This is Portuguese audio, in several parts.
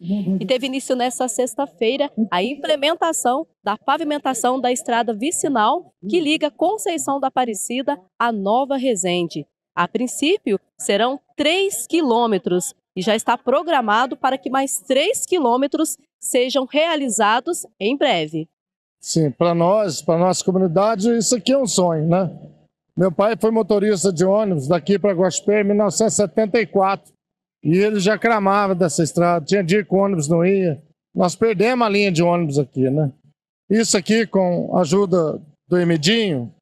e teve início nesta sexta-feira a implementação da pavimentação da estrada vicinal que liga Conceição da Aparecida à Nova Resende. A princípio, serão 3 quilômetros e já está programado para que mais 3 quilômetros sejam realizados em breve. Sim, para nós, para nossa comunidade, isso aqui é um sonho, né? Meu pai foi motorista de ônibus daqui para Guaspé em 1974. E ele já cramava dessa estrada. Tinha dia que o ônibus não ia. Nós perdemos a linha de ônibus aqui, né? Isso aqui, com a ajuda do Emidinho,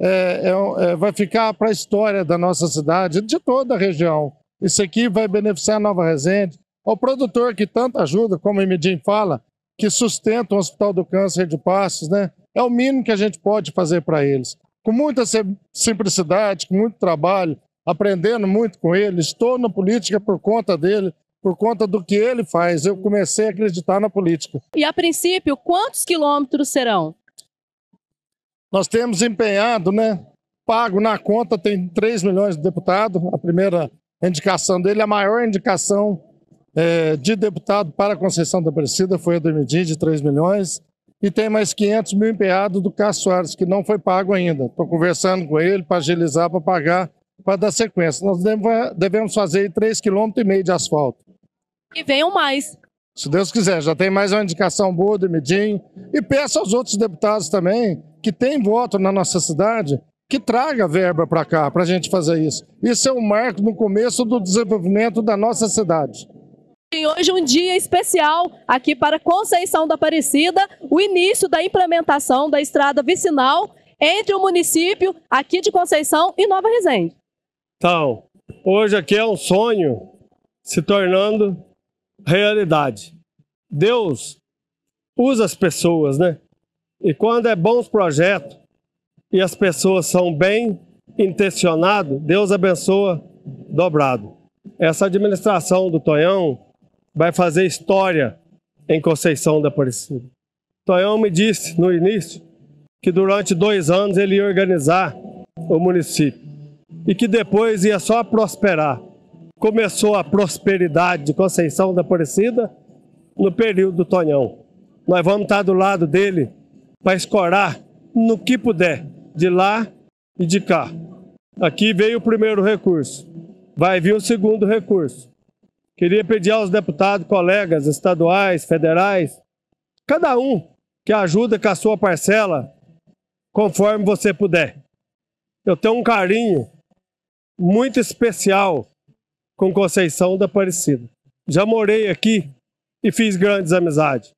é, é, é, vai ficar para a história da nossa cidade, de toda a região. Isso aqui vai beneficiar a Nova Resende, ao produtor que tanto ajuda, como o Emidinho fala, que sustenta o Hospital do Câncer de Passos, né? É o mínimo que a gente pode fazer para eles. Com muita simplicidade, com muito trabalho, aprendendo muito com ele, estou na política por conta dele, por conta do que ele faz. Eu comecei a acreditar na política. E a princípio, quantos quilômetros serão? Nós temos empenhado, né? Pago na conta, tem 3 milhões de deputados. A primeira indicação dele, a maior indicação é, de deputado para a Conceição da Aparecida foi a do Medin, de 3 milhões. E tem mais 500 mil empenhados do Cássio Soares, que não foi pago ainda. Estou conversando com ele para agilizar, para pagar para dar sequência. Nós devemos fazer 3,5 km de asfalto. E venham mais. Se Deus quiser, já tem mais uma indicação boa do Midim. E peço aos outros deputados também, que têm voto na nossa cidade, que traga verba para cá, para a gente fazer isso. Isso é um marco no começo do desenvolvimento da nossa cidade. E hoje um dia especial aqui para Conceição da Aparecida, o início da implementação da estrada vicinal entre o município aqui de Conceição e Nova Resende. Então, hoje aqui é um sonho se tornando realidade. Deus usa as pessoas, né? E quando é bons projetos e as pessoas são bem intencionadas, Deus abençoa dobrado. Essa administração do Tonhão vai fazer história em Conceição da Aparecida. Tonhão me disse no início que durante dois anos ele ia organizar o município e que depois ia só prosperar. Começou a prosperidade de Conceição da Aparecida no período do Tonhão. Nós vamos estar do lado dele para escorar no que puder, de lá e de cá. Aqui veio o primeiro recurso, vai vir o segundo recurso. Queria pedir aos deputados, colegas estaduais, federais, cada um que ajuda com a sua parcela, conforme você puder. Eu tenho um carinho muito especial com Conceição da Aparecida. Já morei aqui e fiz grandes amizades.